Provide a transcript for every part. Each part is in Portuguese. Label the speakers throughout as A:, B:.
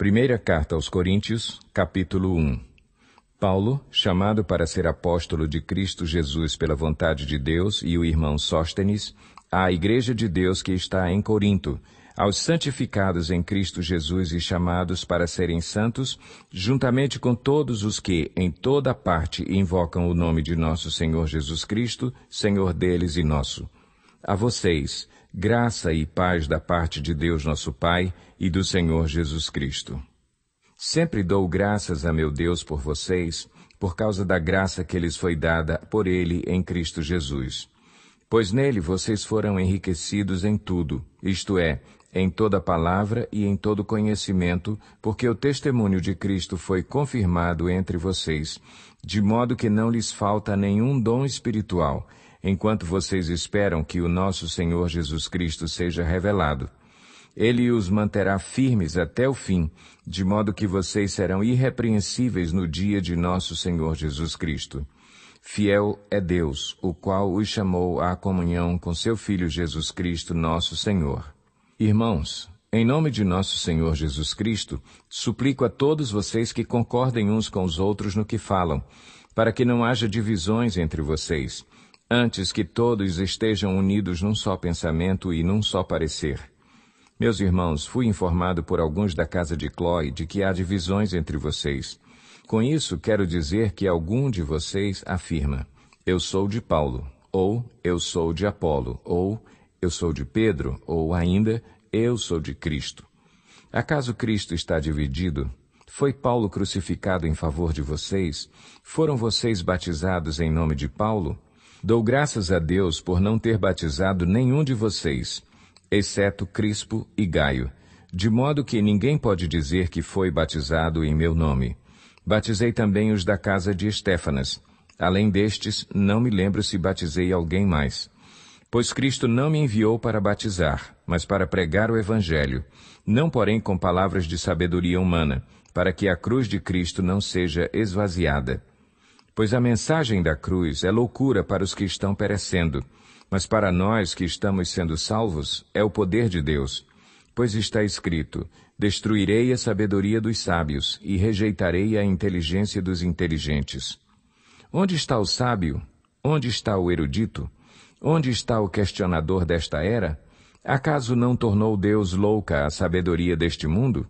A: Primeira carta aos Coríntios, capítulo 1. Paulo, chamado para ser apóstolo de Cristo Jesus pela vontade de Deus, e o irmão Sóstenes, à igreja de Deus que está em Corinto, aos santificados em Cristo Jesus e chamados para serem santos, juntamente com todos os que, em toda parte, invocam o nome de nosso Senhor Jesus Cristo, Senhor deles e nosso. A vocês, Graça e paz da parte de Deus nosso Pai e do Senhor Jesus Cristo. Sempre dou graças a meu Deus por vocês, por causa da graça que lhes foi dada por Ele em Cristo Jesus. Pois nele vocês foram enriquecidos em tudo, isto é, em toda palavra e em todo conhecimento, porque o testemunho de Cristo foi confirmado entre vocês, de modo que não lhes falta nenhum dom espiritual enquanto vocês esperam que o nosso Senhor Jesus Cristo seja revelado. Ele os manterá firmes até o fim, de modo que vocês serão irrepreensíveis no dia de nosso Senhor Jesus Cristo. Fiel é Deus, o qual os chamou à comunhão com seu Filho Jesus Cristo, nosso Senhor. Irmãos, em nome de nosso Senhor Jesus Cristo, suplico a todos vocês que concordem uns com os outros no que falam, para que não haja divisões entre vocês antes que todos estejam unidos num só pensamento e num só parecer. Meus irmãos, fui informado por alguns da casa de Clói de que há divisões entre vocês. Com isso, quero dizer que algum de vocês afirma: Eu sou de Paulo, ou Eu sou de Apolo, ou Eu sou de Pedro, ou ainda Eu sou de Cristo. Acaso Cristo está dividido? Foi Paulo crucificado em favor de vocês? Foram vocês batizados em nome de Paulo? Dou graças a Deus por não ter batizado nenhum de vocês, exceto Crispo e Gaio, de modo que ninguém pode dizer que foi batizado em meu nome. Batizei também os da casa de Estéfanas. Além destes, não me lembro se batizei alguém mais. Pois Cristo não me enviou para batizar, mas para pregar o Evangelho, não porém com palavras de sabedoria humana, para que a cruz de Cristo não seja esvaziada. Pois a mensagem da cruz é loucura para os que estão perecendo, mas para nós que estamos sendo salvos é o poder de Deus. Pois está escrito: Destruirei a sabedoria dos sábios e rejeitarei a inteligência dos inteligentes. Onde está o sábio? Onde está o erudito? Onde está o questionador desta era? Acaso não tornou Deus louca a sabedoria deste mundo?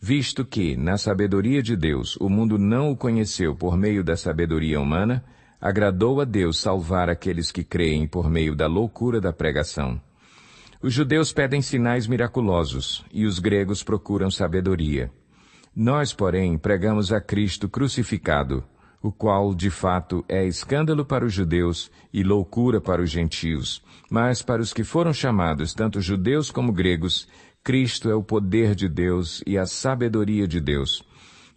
A: visto que, na sabedoria de Deus, o mundo não o conheceu por meio da sabedoria humana, agradou a Deus salvar aqueles que creem por meio da loucura da pregação. Os judeus pedem sinais miraculosos e os gregos procuram sabedoria. Nós, porém, pregamos a Cristo crucificado, o qual, de fato, é escândalo para os judeus e loucura para os gentios, mas para os que foram chamados, tanto judeus como gregos, Cristo é o poder de Deus e a sabedoria de Deus,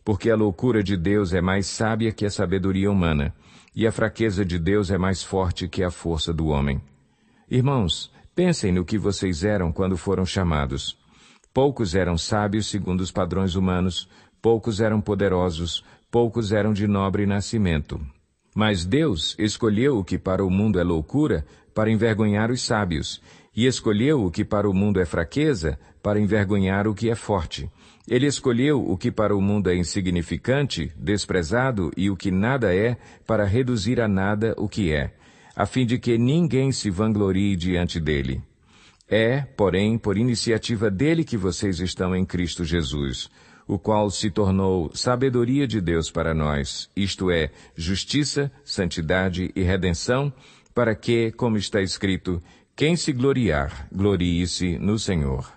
A: porque a loucura de Deus é mais sábia que a sabedoria humana, e a fraqueza de Deus é mais forte que a força do homem. Irmãos, pensem no que vocês eram quando foram chamados. Poucos eram sábios segundo os padrões humanos, poucos eram poderosos, poucos eram de nobre nascimento. Mas Deus escolheu o que para o mundo é loucura para envergonhar os sábios, e escolheu o que para o mundo é fraqueza, para envergonhar o que é forte. Ele escolheu o que para o mundo é insignificante, desprezado e o que nada é, para reduzir a nada o que é, a fim de que ninguém se vanglorie diante dele. É, porém, por iniciativa dele que vocês estão em Cristo Jesus, o qual se tornou sabedoria de Deus para nós, isto é, justiça, santidade e redenção, para que, como está escrito, quem se gloriar, glorie-se no Senhor.